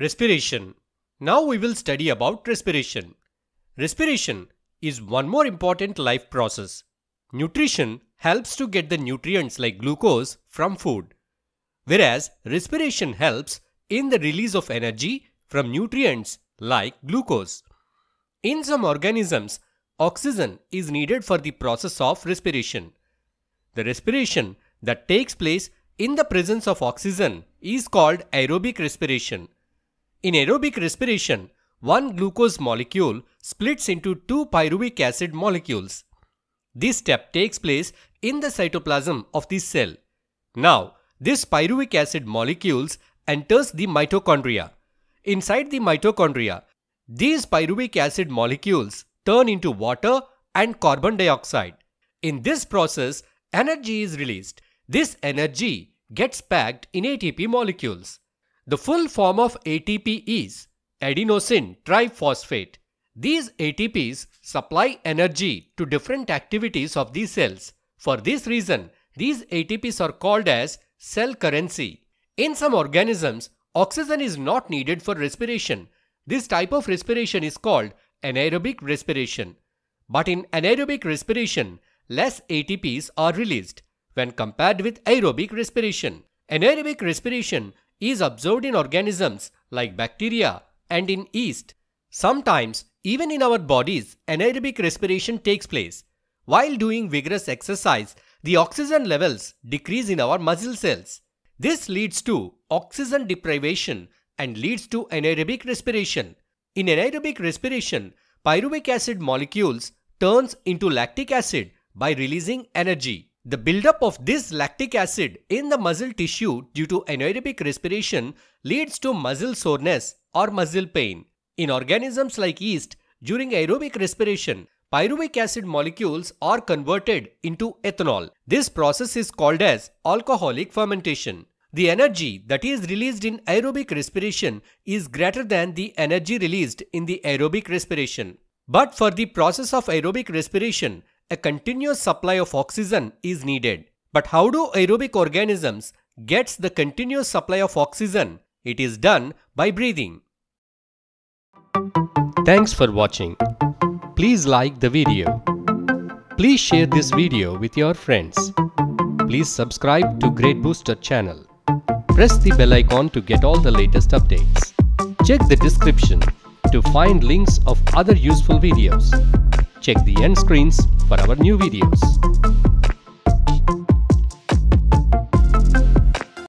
Respiration. Now we will study about respiration. Respiration is one more important life process. Nutrition helps to get the nutrients like glucose from food, whereas respiration helps in the release of energy from nutrients like glucose. In some organisms, oxygen is needed for the process of respiration. The respiration that takes place in the presence of oxygen is called aerobic respiration in aerobic respiration, one glucose molecule splits into two pyruvic acid molecules. This step takes place in the cytoplasm of the cell. Now, this pyruvic acid molecules enters the mitochondria. Inside the mitochondria, these pyruvic acid molecules turn into water and carbon dioxide. In this process, energy is released. This energy gets packed in ATP molecules. The full form of ATP is adenosine triphosphate. These ATPs supply energy to different activities of these cells. For this reason, these ATPs are called as cell currency. In some organisms, oxygen is not needed for respiration. This type of respiration is called anaerobic respiration. But in anaerobic respiration, less ATPs are released when compared with aerobic respiration. Anaerobic respiration is observed in organisms like bacteria and in yeast. Sometimes, even in our bodies, anaerobic respiration takes place. While doing vigorous exercise, the oxygen levels decrease in our muscle cells. This leads to oxygen deprivation and leads to anaerobic respiration. In anaerobic respiration, pyruvic acid molecules turns into lactic acid by releasing energy. The buildup of this lactic acid in the muscle tissue due to anaerobic respiration leads to muscle soreness or muscle pain. In organisms like yeast, during aerobic respiration, pyruvic acid molecules are converted into ethanol. This process is called as alcoholic fermentation. The energy that is released in aerobic respiration is greater than the energy released in the aerobic respiration. But for the process of aerobic respiration, a continuous supply of oxygen is needed. But how do aerobic organisms gets the continuous supply of oxygen? It is done by breathing. Thanks for watching. Please like the video. Please share this video with your friends. Please subscribe to Great Booster channel. Press the bell icon to get all the latest updates. Check the description to find links of other useful videos. Check the end screens for our new videos.